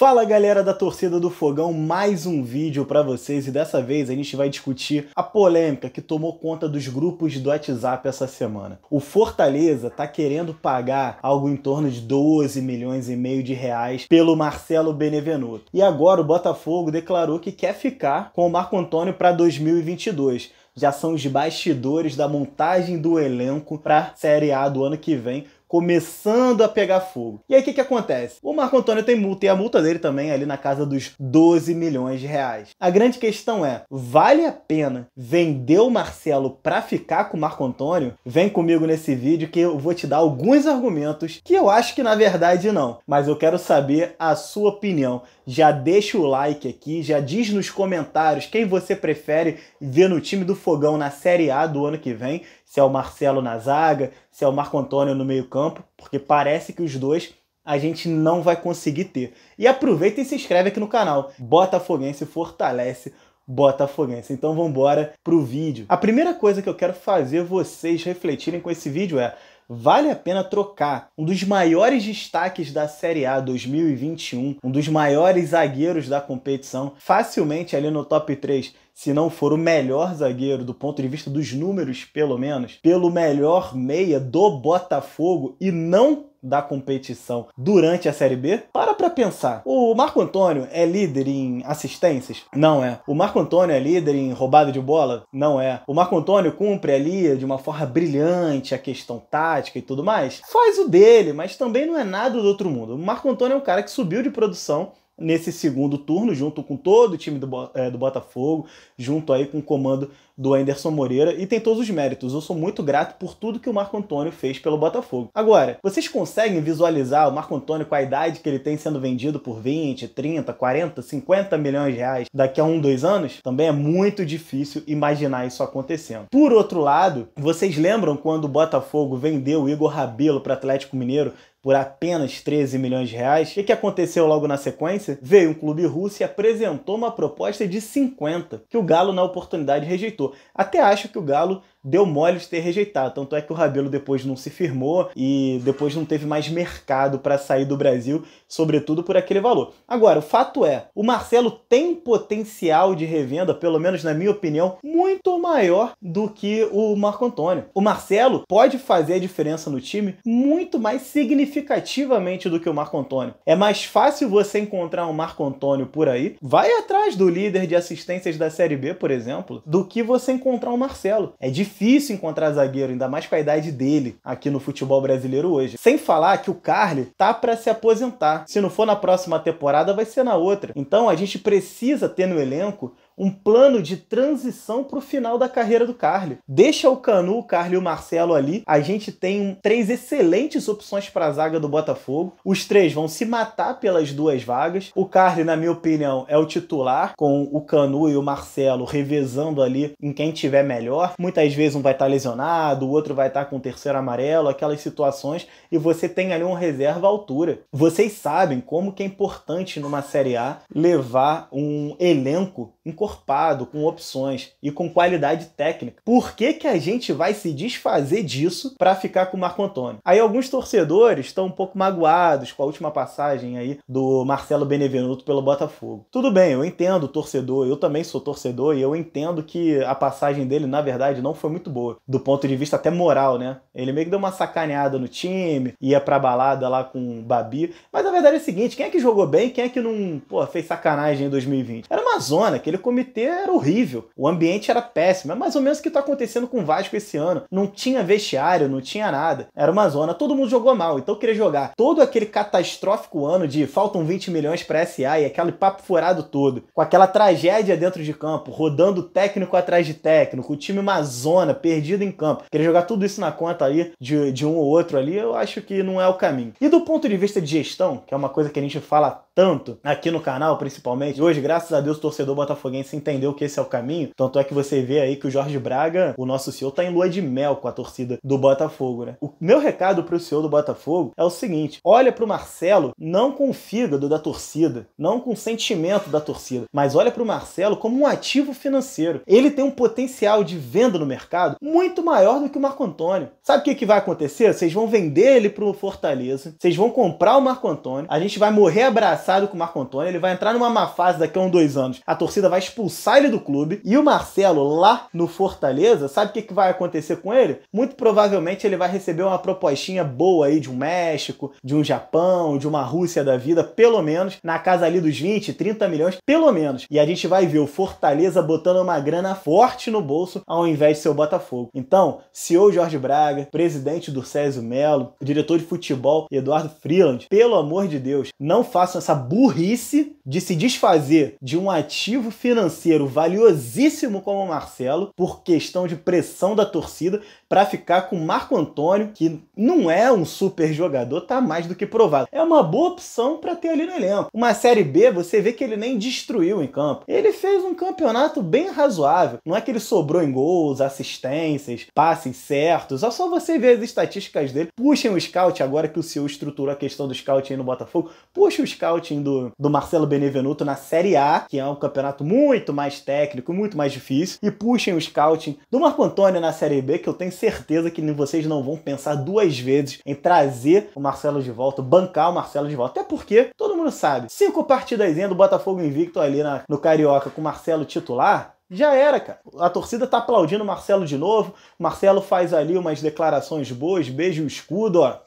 Fala galera da torcida do Fogão, mais um vídeo para vocês e dessa vez a gente vai discutir a polêmica que tomou conta dos grupos do WhatsApp essa semana. O Fortaleza tá querendo pagar algo em torno de 12 milhões e meio de reais pelo Marcelo Benevenuto. E agora o Botafogo declarou que quer ficar com o Marco Antônio para 2022. Já são os bastidores da montagem do elenco para Série A do ano que vem, começando a pegar fogo. E aí o que, que acontece? O Marco Antônio tem multa e a multa dele também é ali na casa dos 12 milhões de reais. A grande questão é: vale a pena vender o Marcelo para ficar com o Marco Antônio? Vem comigo nesse vídeo que eu vou te dar alguns argumentos que eu acho que na verdade não, mas eu quero saber a sua opinião. Já deixa o like aqui, já diz nos comentários quem você prefere ver no time do Fogão na Série A do ano que vem se é o Marcelo na zaga, se é o Marco Antônio no meio-campo, porque parece que os dois a gente não vai conseguir ter. E aproveita e se inscreve aqui no canal. Botafoguense fortalece Botafoguense. Então vamos embora pro vídeo. A primeira coisa que eu quero fazer vocês refletirem com esse vídeo é vale a pena trocar. Um dos maiores destaques da Série A 2021, um dos maiores zagueiros da competição, facilmente ali no top 3, se não for o melhor zagueiro do ponto de vista dos números, pelo menos, pelo melhor meia do Botafogo e não da competição durante a Série B, para para pensar. O Marco Antônio é líder em assistências? Não é. O Marco Antônio é líder em roubada de bola? Não é. O Marco Antônio cumpre ali de uma forma brilhante a questão tática e tudo mais? Faz o dele, mas também não é nada do outro mundo. O Marco Antônio é um cara que subiu de produção nesse segundo turno, junto com todo o time do, é, do Botafogo, junto aí com o comando do Anderson Moreira, e tem todos os méritos. Eu sou muito grato por tudo que o Marco Antônio fez pelo Botafogo. Agora, vocês conseguem visualizar o Marco Antônio com a idade que ele tem sendo vendido por 20, 30, 40, 50 milhões de reais daqui a um, dois anos? Também é muito difícil imaginar isso acontecendo. Por outro lado, vocês lembram quando o Botafogo vendeu o Igor Rabelo para Atlético Mineiro por apenas 13 milhões de reais. O que aconteceu logo na sequência? Veio um clube russo e apresentou uma proposta de 50, que o Galo, na oportunidade, rejeitou. Até acho que o Galo deu mole de ter rejeitado. Tanto é que o Rabelo depois não se firmou e depois não teve mais mercado para sair do Brasil, sobretudo por aquele valor. Agora, o fato é, o Marcelo tem potencial de revenda, pelo menos na minha opinião, muito maior do que o Marco Antônio. O Marcelo pode fazer a diferença no time muito mais significativamente do que o Marco Antônio. É mais fácil você encontrar um Marco Antônio por aí, vai atrás do líder de assistências da Série B, por exemplo, do que você encontrar um Marcelo. É difícil difícil encontrar zagueiro, ainda mais com a idade dele aqui no futebol brasileiro hoje. Sem falar que o Carly tá para se aposentar. Se não for na próxima temporada, vai ser na outra. Então a gente precisa ter no elenco um plano de transição para o final da carreira do Carly. Deixa o Canu, o Carly e o Marcelo ali. A gente tem três excelentes opções para a zaga do Botafogo. Os três vão se matar pelas duas vagas. O Carly, na minha opinião, é o titular, com o Canu e o Marcelo revezando ali em quem tiver melhor. Muitas vezes um vai estar tá lesionado, o outro vai estar tá com o terceiro amarelo, aquelas situações, e você tem ali um reserva à altura. Vocês sabem como que é importante numa Série A levar um elenco incorporado encorpado, com opções e com qualidade técnica. Por que, que a gente vai se desfazer disso para ficar com o Marco Antônio? Aí alguns torcedores estão um pouco magoados com a última passagem aí do Marcelo Benevenuto pelo Botafogo. Tudo bem, eu entendo o torcedor, eu também sou torcedor e eu entendo que a passagem dele, na verdade, não foi muito boa, do ponto de vista até moral, né? Ele meio que deu uma sacaneada no time, ia pra balada lá com o Babi, mas a verdade é o seguinte, quem é que jogou bem, quem é que não, pô, fez sacanagem em 2020? Era uma zona que ele cometeu comitê era horrível, o ambiente era péssimo. É mais ou menos o que está acontecendo com o Vasco esse ano. Não tinha vestiário, não tinha nada. Era uma zona, todo mundo jogou mal. Então queria jogar todo aquele catastrófico ano de faltam 20 milhões para SA e aquele papo furado todo, com aquela tragédia dentro de campo, rodando técnico atrás de técnico, o time uma zona, perdido em campo. Querer jogar tudo isso na conta aí de, de um ou outro ali, eu acho que não é o caminho. E do ponto de vista de gestão, que é uma coisa que a gente fala tanto aqui no canal, principalmente. Hoje, graças a Deus, o torcedor botafoguense entendeu que esse é o caminho. Tanto é que você vê aí que o Jorge Braga, o nosso CEO, tá em lua de mel com a torcida do Botafogo, né? O meu recado pro CEO do Botafogo é o seguinte: olha pro Marcelo não com o fígado da torcida, não com o sentimento da torcida, mas olha pro Marcelo como um ativo financeiro. Ele tem um potencial de venda no mercado muito maior do que o Marco Antônio. Sabe o que, que vai acontecer? Vocês vão vender ele pro Fortaleza, vocês vão comprar o Marco Antônio, a gente vai morrer abraçado engraçado com o Marco Antônio, ele vai entrar numa má fase daqui a um, dois anos. A torcida vai expulsar ele do clube e o Marcelo, lá no Fortaleza, sabe o que, que vai acontecer com ele? Muito provavelmente ele vai receber uma propostinha boa aí de um México, de um Japão, de uma Rússia da vida, pelo menos, na casa ali dos 20, 30 milhões, pelo menos. E a gente vai ver o Fortaleza botando uma grana forte no bolso ao invés de seu Botafogo. Então, CEO Jorge Braga, presidente do Césio Melo, diretor de futebol Eduardo Freeland, pelo amor de Deus, não façam essa essa burrice de se desfazer de um ativo financeiro valiosíssimo como o Marcelo por questão de pressão da torcida para ficar com Marco Antônio, que não é um super jogador, tá mais do que provado. É uma boa opção para ter ali no elenco. Uma Série B, você vê que ele nem destruiu em campo. Ele fez um campeonato bem razoável. Não é que ele sobrou em gols, assistências, passes certos. É só você ver as estatísticas dele. Puxem o scout, agora que o senhor estruturou a questão do aí no Botafogo, puxa o scouting do, do Marcelo Benevenuto na Série A, que é um campeonato muito mais técnico, muito mais difícil, e puxem o scouting do Marco Antônio na Série B, que eu tenho certeza que vocês não vão pensar duas vezes em trazer o Marcelo de volta, bancar o Marcelo de volta. Até porque, todo mundo sabe, cinco partidas do Botafogo invicto ali na, no Carioca com o Marcelo titular, já era, cara. A torcida tá aplaudindo o Marcelo de novo. O Marcelo faz ali umas declarações boas, beija o escudo, ó.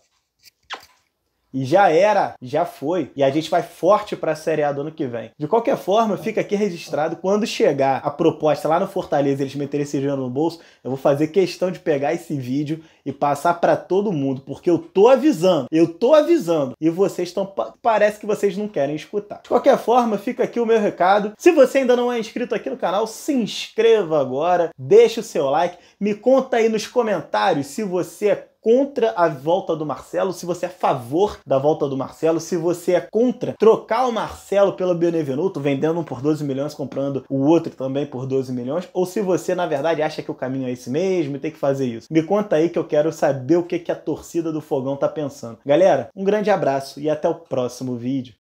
E já era, já foi. E a gente vai forte para a Série A do ano que vem. De qualquer forma, fica aqui registrado. Quando chegar a proposta lá no Fortaleza, eles meterem esse dinheiro no bolso, eu vou fazer questão de pegar esse vídeo e passar para todo mundo, porque eu tô avisando, eu tô avisando. E vocês estão parece que vocês não querem escutar. De qualquer forma, fica aqui o meu recado. Se você ainda não é inscrito aqui no canal, se inscreva agora, deixa o seu like, me conta aí nos comentários se você é contra a volta do Marcelo, se você é a favor da volta do Marcelo, se você é contra trocar o Marcelo pelo Benevenuto, vendendo um por 12 milhões, comprando o outro também por 12 milhões, ou se você, na verdade, acha que o caminho é esse mesmo e tem que fazer isso. Me conta aí que eu quero saber o que, que a torcida do Fogão tá pensando. Galera, um grande abraço e até o próximo vídeo.